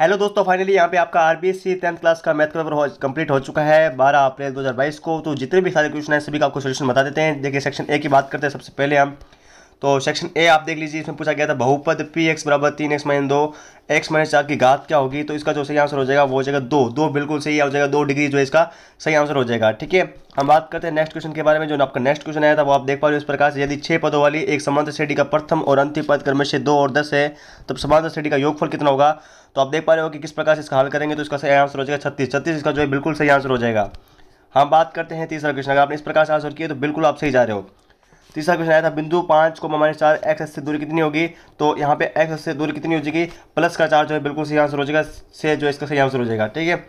hello दोस्तों finally यहाँ पे आपका R B S C tenth class का मैथ पेपर कंप्लीट हो चुका है 12 अप्रैल 2022 को तो जितने भी सारे क्वेश्चन हैं सभी का आपको सोल्यूशन बता देते हैं देखिए सेक्शन ए की बात करते हैं सबसे पहले हम तो सेक्शन ए आप देख लीजिए इसमें पूछा गया था बहुपद पी एक्स बराबर तीन एक्स माइनस दो एक्स माइनस चार की घात क्या होगी तो इसका जो सही आंसर हो जाएगा वो हो जाएगा दो दो बिल्कुल सही हो जाएगा दो डिग्री जो इसका सही आंसर हो जाएगा ठीक है हम बात करते हैं नेक्स्ट क्वेश्चन के बारे में जो आपका नेक्स्ट क्वेश्चन आया था वो आप देख पा रहे हो इस प्रकार से यदि छह पदों वाली एक समांतर श्रेणी का प्रथम और अंतिम पद क्रम से दो और दस है तब समांतर श्रेणी का योगफल कितना होगा तो आप देख पा रहे हो कि किस प्रकार से इसका हल करेंगे तो इसका सही आंसर हो जाएगा छत्तीस छत्तीस इसका जो है बिल्कुल सही आंसर हो जाएगा हम बात करते हैं तीसरा क्वेश्चन अगर आपने इस प्रकार से आंसर किया तो बिल्कुल आप सही जा रहे हो तीसरा क्वेश्चन आया था बिंदु पाँच को माइनस चार एक्स से दूरी कितनी होगी तो यहाँ पे एक्स से दूरी कितनी हो जाएगी प्लस का चार जो है बिल्कुल सही आंसर हो जाएगा से जो इसका सही आंसर हो जाएगा ठीक है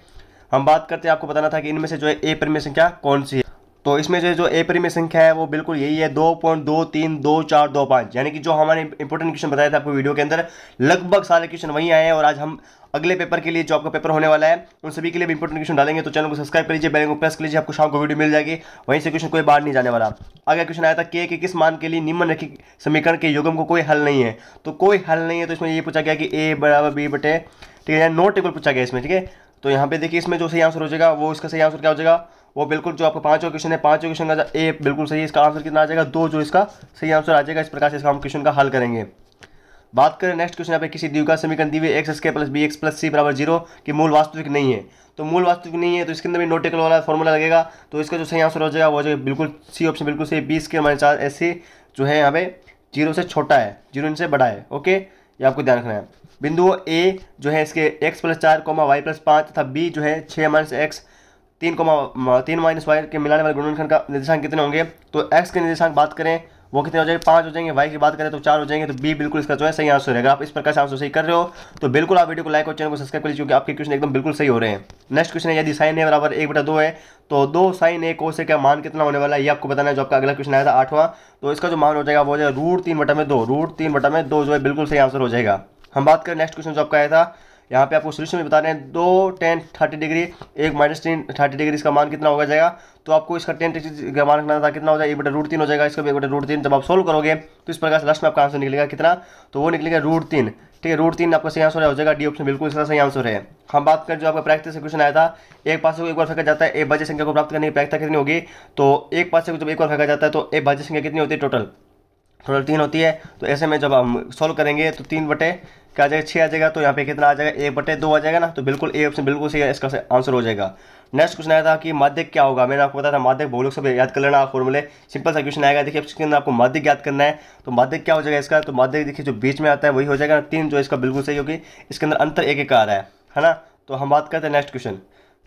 हम बात करते हैं आपको बताना था कि इनमें से जो है ए परिमेय संख्या कौन सी है तो इसमें जो जो ए परिमेय संख्या है वो बिल्कुल यही है दो पॉइंट दो तीन दो चार दो पाँच यानी कि जो हमारे इंपॉर्टेंट क्वेश्चन बताया था आपको वीडियो के अंदर लगभग सारे क्वेश्चन वहीं आए हैं और आज हम अगले पेपर के लिए जो आपका पेपर होने वाला है उन सभी के लिए भी इंपॉर्टेंट क्वेश्चन डालेंगे तो चैनल को सब्सक्राइब कर लीजिए बैल को प्रेस कर लीजिए आपको शाम को वीडियो मिल जाएगी वहीं से क्वेश्चन कोई बाहर नहीं जाने वाला अगला क्वेश्चन आया था के के किस मान के लिए निम्न रखी समीकरण के युगम को कोई हल नहीं है तो कोई हल नहीं है तो इसमें ये पूछा गया कि ए बराबर बी बटे ठीक है नोट टेबल पूछा गया इसमें ठीक है तो यहाँ पे देखिए इसमें जो सही आंसर हो जाएगा वो इसका सही आंसर क्या हो जाएगा वो बिल्कुल जो आपका पांचवा क्वेश्चन है पांचवा क्वेश्चन का ए बिल्कुल सही इसका आंसर कितना आ जाएगा दो जो इसका सही आंसर आ जाएगा इस प्रकार से इसका हम क्वेश्चन का हल करेंगे बात करें नेक्स्ट क्वेश्चन यहाँ पे किसी दीव का समीकरण दी हुई एक्स एस के plus B X plus C बराबर जीरो की मूल वास्तविक नहीं है तो मूल वास्तविक नहीं है तो इसके अंदर भी नोटिकल वाला फॉर्मूला लगेगा तो इसका जो सही आंसर हो जाएगा वो जो बिल्कुल सी ऑप्शन बिल्कुल सही बीस के माइनस चार ऐसे जो है यहाँ पे जीरो से छोटा है जीरो इनसे बड़ा है ओके ये आपको ध्यान रखना है बिंदु ए जो है इसके एक्स प्लस चार कोमा वाई प्लस पाँच तथा बी जो है छः माइनस एक्स तीन कोमा तीन माइनस वाई के मिलाने वाले गुणनखंड का निर्देशांक कितने होंगे तो एक्स के निर्देशांक बात करें वो कितने हो जाएंगे पाँच हो जाएंगे वाई की बात करें तो चार हो जाएंगे तो बी बिल्कुल इसका जो है सही आंसर रहेगा आप इस प्रकार से आंसर सही कर रहे हो तो बिल्कुल आप वीडियो को लाइक और चैनल को सब्सक्राइब कर लीजिए क्योंकि आपके क्वेश्चन एकदम बिल्कुल सही हो रहे हैं नेक्स्ट क्वेश्चन है यदि साइन ए बराबर एक बटा दो है तो दो साइन ए को से क्या मान कितना होने वाला है ये आपको बताना है जो आपका अगला क्वेश्चन आया था आठवां तो इसका जो मान हो जाएगा वो हो जाएगा रूट तीन बटा में दो रूट तीन बटा में दो जो है बिल्कुल सही आंसर हो जाएगा हम बात करें नेक्स्ट क्वेश्चन जो आपका आया था यहाँ पे आपको सोल्यूशन में बता रहे हैं दो टेन थर्टी डिग्री एक माइनस टेन थर्टी डिग्री इसका मान कितना हो जाएगा तो आपको इसका टेन का मान रखना था कितना हो जाएगा एक बटे रूट तीन हो जाएगा इसका एक बटे रूट तीन जब आप सोल्व करोगे तो इस प्रकार से लास्ट में आपका आंसर निकलेगा कितना तो वो निकलेगा रूट तीन ठीक है रूट तीन आपका सही आंसर हो जाएगा डी ऑप्शन बिल्कुल इसका सही आंसर है हम बात कर जो आपका प्रैक्टिस क्वेश्चन आया था एक पास को एक बार फेंका जाता है एक बजे संख्या को प्राप्त करने की प्रैक्टिस कितनी होगी तो एक पास को जब एक बार फेंका जाता है तो एक भाज्य संख्या कितनी होती है टोटल टोटल तीन होती है तो ऐसे में जब हम सॉल्व करेंगे तो तीन बटे क्या आ जाएगा छः आ जाएगा तो यहाँ पे कितना आ जाएगा एक बटे दो आ जाएगा ना तो बिल्कुल ए ऑप्शन बिल्कुल सही है इसका आंसर हो जाएगा नेक्स्ट क्वेश्चन आया था कि माध्यक क्या होगा मैंने आपको बताया था माध्यक लोग सब याद कर लेना आप फॉर्मूले सिंपल सा क्वेश्चन आएगा देखिए उसके अंदर आपको माध्यक याद करना है तो माध्यक क्या हो जाएगा इसका तो माध्यक देखिए जो बीच में आता है वही हो जाएगा ना तीन जो इसका बिल्कुल सही होगी इसके अंदर अंतर एक एक आ रहा है है ना तो हम बात करते हैं next question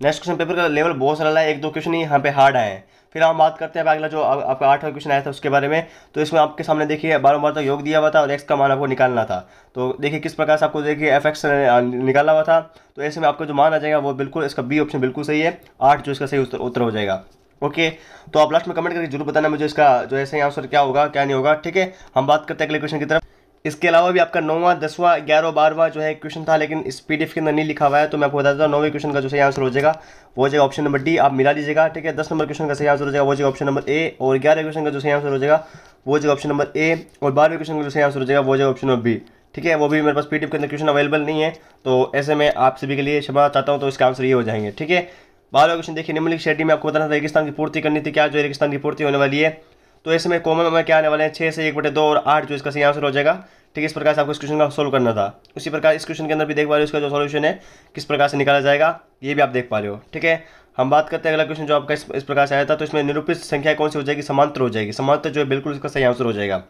next question paper का लेवल बहुत सारा है एक दो क्वेश्चन ही यहाँ पे हार्ड आए हैं फिर हम बात करते हैं अगला जो आपका आठवां क्वेश्चन आया था उसके बारे में तो इसमें आपके सामने देखिए बार तक तो योग दिया हुआ था और एक्स का मान आपको निकालना था तो देखिए किस प्रकार से आपको देखिए एफ एक्स निकाला हुआ था तो ऐसे में आपका जो मान आ जाएगा वो बिल्कुल इसका बी ऑप्शन बिल्कुल सही है आठ जो इसका सही उत्तर हो जाएगा ओके तो आप लास्ट में कमेंट करके जरूर बताना मुझे इसका जो ऐसे आंसर क्या होगा क्या नहीं होगा ठीक है हम बात करते हैं अगले क्वेश्चन की तरफ इसके अलावा भी आपका नौवां दसवां ग्यारह बारहवां जो है क्वेश्चन था लेकिन इस पी के अंदर नहीं लिखा हुआ है तो मैं आपको बता देता हूँ नौवे क्वेश्चन का जो सही आंसर हो जाएगा वो हो जाएगा ऑप्शन नंबर डी आप मिला लीजिएगा ठीक है दस नंबर क्वेश्चन का सही आंसर हो जाएगा वो जगह ऑप्शन नंबर ए और ग्यारह क्वेश्चन का जो सही आंसर हो जाएगा वो जो ऑप्शन नंबर ए और बारहवें क्वेश्चन का जो सही आंसर हो जाएगा वो जो ऑप्शन नंबर बी ठीक है वो भी मेरे पास पी के अंदर क्वेश्चन अवेलेबल नहीं है तो ऐसे में आप सभी के लिए क्षमा चाहता हूँ तो इसका आंसर ये हो जाएंगे ठीक है बारहवें क्वेश्चन देखिए निम्नलिखित शेडी में आपको बताना था रेगिस्तान की पूर्ति करनी थी क्या जो रेगिस्तान की पूर्ति होने वाली है तो ऐसे में कॉमन में क्या आने वाले हैं छः से एक बटे दो और आठ जो इसका सही आंसर हो जाएगा ठीक है इस प्रकार से आपको इस क्वेश्चन का सोल्व करना था उसी प्रकार इस क्वेश्चन के अंदर भी देख पा रहे हो इसका जो सोल्यूशन है किस प्रकार से निकाला जाएगा ये भी आप देख पा रहे हो ठीक है हम बात करते हैं अगला क्वेश्चन जो आपका इस, इस प्रकार से आया था तो इसमें निरूपित संख्या कौन सी हो जाएगी समांतर हो जाएगी समांतर जो है बिल्कुल इसका सही आंसर हो जाएगा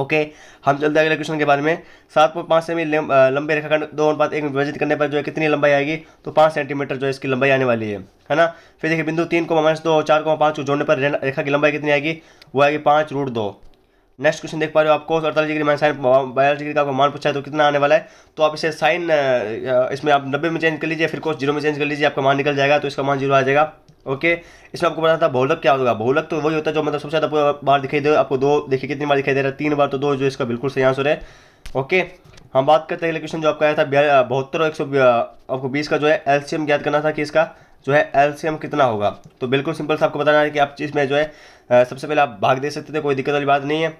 ओके हम चलते हैं अगले क्वेश्चन के बारे में सात पॉइंट पाँच सेमी लंबे रेखाखंड दो अनुपात एक विभाजित करने पर जो है कितनी लंबाई आएगी तो पाँच सेंटीमीटर जो है इसकी लंबाई आने वाली है है ना फिर देखिए बिंदु तीन को माइनस दो और चार को पाँच को जोड़ने पर रेखा की लंबाई कितनी आएगी वो आएगी पाँच रूट दो नेक्स्ट क्वेश्चन देख पा रहे हो आपको अड़तालीस डिग्री माइनस साइन बयालीस डिग्री का आपको मान पूछा है तो कितना आने वाला है तो आप इसे साइन इसमें आप नब्बे में चेंज कर लीजिए फिर कोस जीरो में चेंज कर लीजिए आपका मान निकल जाएगा तो इसका मान जीरो आ जाएगा ओके इसमें आपको बताया था बहुलक क्या होगा भोलक तो वही होता है जो मतलब सबसे ज़्यादा बार दिखाई दे आपको दो देखिए कितनी बार दिखाई दे रहा है तीन बार तो दो जो इसका बिल्कुल सही आंसर है ओके हम बात करते हैं अगले क्वेश्चन जो आपका आया था बहत्तर एक सौ आपको बीस का जो है एलसीएम ज्ञात करना था कि इसका जो है एलसीएम कितना होगा तो बिल्कुल सिंपल सा आपको बताना है कि आप इसमें जो है सबसे पहले आप भाग दे सकते थे कोई दिक्कत वाली बात नहीं है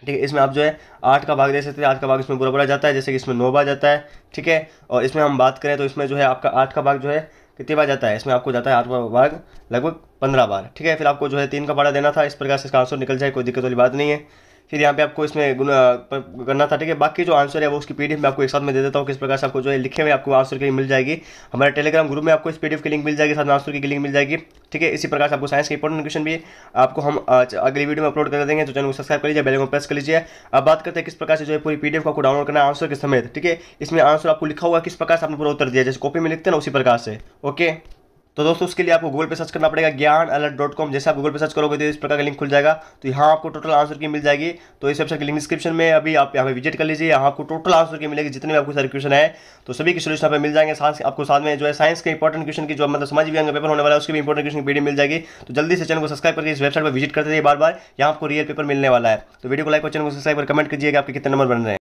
ठीक है इसमें आप जो है आठ का भाग दे सकते हैं आठ का भाग इसमें बुरा बुरा जाता है जैसे कि इसमें नौ बार जाता है ठीक है और इसमें हम बात करें तो इसमें जो है आपका आठ का भाग जो है कितनी बार जाता है इसमें आपको जाता है आठ भाग लगभग पंद्रह बार ठीक है फिर आपको जो है तीन का भाड़ा देना था इस प्रकार से इसका आंसर निकल जाए कोई दिक्कत वाली बात नहीं है फिर यहाँ पे आपको इसमें करना था ठीक है बाकी जो आंसर है वो उसकी पीडीएफ में आपको एक साथ में दे देता हूँ किस प्रकार से आपको जो है लिखे हुए आपको आंसर की मिल जाएगी हमारे टेलीग्राम ग्रुप में आपको इस पीडीएफ की लिंक मिल जाएगी साथ में आंसर की लिंक मिल जाएगी ठीक है इसी प्रकार से आपको साइंस के इंपॉर्टेंट क्वेश्चन भी आपको हम अगली वीडियो में अपलोड कर देंगे तो चैनल को सब्सक्राइब कर लीजिए बेल को प्रेस कर लीजिए अब बात करते हैं किस प्रकार से जो है पूरी पीडीएफ को आपको डाउनलोड करना आंसर के समेत ठीक है इसमें आंसर आपको लिखा हुआ किस प्रकार से आपने पूरा उत्तर दिया जैसे कॉपी में लिखते हैं ना उसी प्रकार से ओके तो दोस्तों उसके लिए आपको गूगल पे सर्च करना पड़ेगा ज्ञान अलर्ट डॉट कॉम जैसे आप गूगल पे सर्च करोगे तो इस प्रकार का लिंक खुल जाएगा तो यहाँ आपको टोटल आंसर की मिल जाएगी तो इस वेबसाइट की लिंक डिस्क्रिप्शन में अभी आप यहाँ पे विजिट कर लीजिए यहाँ आपको टोटल आंसर की मिलेगी जितने भी आपको सारे क्वेश्चन है तो सभी के सोल्यूशन पर मिल जाएंगे साथ आपको साथ में जो है साइंस के इंपॉर्टेंट क्वेश्चन की जो मतलब समझ भी आएंगे पेपर होने वाला है उसके भी इंपॉर्टेंट क्वेश्चन की वीडियो मिल जाएगी तो जल्दी से चैनल को सब्सक्राइब करके इस वेबसाइट पर विजिट करते रहिए बार बार यहाँ आपको रियल पेपर मिलने वाला है तो वीडियो को लाइक और चैनल को सब्सक्राइब कर कमेंट कीजिएगा आपके कितने नंबर बन रहे हैं